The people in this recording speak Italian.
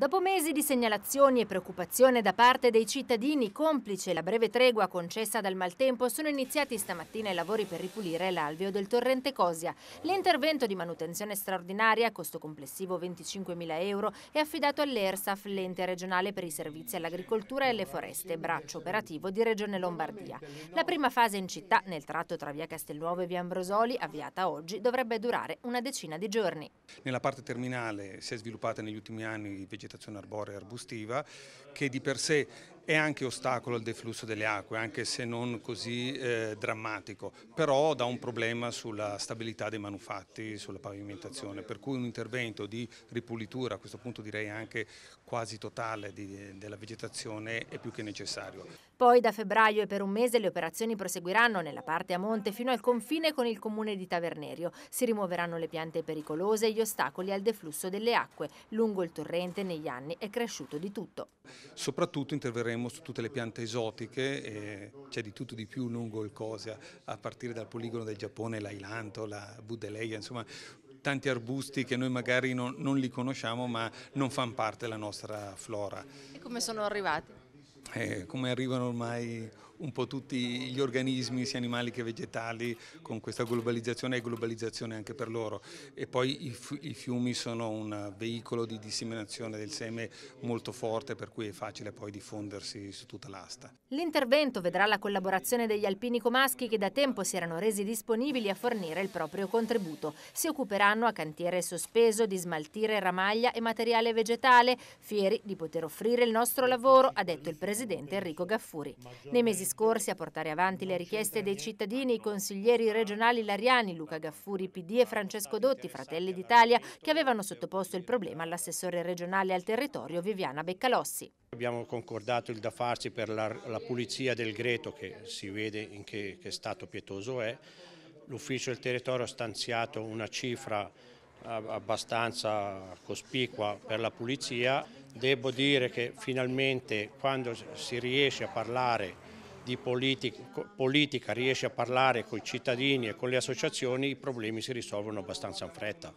Dopo mesi di segnalazioni e preoccupazione da parte dei cittadini, complice la breve tregua concessa dal maltempo, sono iniziati stamattina i lavori per ripulire l'alveo del torrente Cosia. L'intervento di manutenzione straordinaria, a costo complessivo 25.000 euro, è affidato all'ERSAF, l'ente regionale per i servizi all'agricoltura e alle foreste, braccio operativo di Regione Lombardia. La prima fase in città, nel tratto tra via Castelnuovo e via Ambrosoli, avviata oggi, dovrebbe durare una decina di giorni. Nella parte terminale si è sviluppata negli ultimi anni vegetazione vegetazione arborea e arbustiva che di per sé è anche ostacolo al deflusso delle acque, anche se non così eh, drammatico, però dà un problema sulla stabilità dei manufatti, sulla pavimentazione, per cui un intervento di ripulitura, a questo punto direi anche quasi totale di, della vegetazione è più che necessario. Poi da febbraio e per un mese le operazioni proseguiranno nella parte a monte fino al confine con il comune di Tavernerio. Si rimuoveranno le piante pericolose e gli ostacoli al deflusso delle acque. Lungo il torrente negli anni è cresciuto di tutto. Soprattutto interverremo su tutte le piante esotiche, c'è di tutto di più lungo il Cosia, a partire dal poligono del Giappone, l'ailanto, la buddeleia, insomma tanti arbusti che noi magari non, non li conosciamo ma non fanno parte della nostra flora. E come sono arrivati? eh, come arrivano ormai un po' tutti gli organismi, sia animali che vegetali, con questa globalizzazione e globalizzazione anche per loro. E poi i, fiumi sono un veicolo di disseminazione del seme molto forte, per cui è facile poi diffondersi su tutta l'asta. L'intervento vedrà la collaborazione degli alpini comaschi che da tempo si erano resi disponibili a fornire il proprio contributo. Si occuperanno a cantiere sospeso di smaltire ramaglia e materiale vegetale, fieri di poter offrire il nostro lavoro, ha detto il Presidente presidente Enrico Gaffuri. Nei mesi scorsi a portare avanti le richieste dei cittadini i consiglieri regionali Lariani, Luca Gaffuri, PD e Francesco Dotti, Fratelli d'Italia, che avevano sottoposto il problema all'assessore regionale al territorio Viviana Beccalossi. Abbiamo concordato il da farsi per la, la pulizia del greto che si vede in che, che stato pietoso è. L'ufficio del territorio ha stanziato una cifra abbastanza cospicua per la pulizia. Devo dire che finalmente quando si riesce a parlare di politica, politica riesce a parlare con i cittadini e con le associazioni, i problemi si risolvono abbastanza in fretta.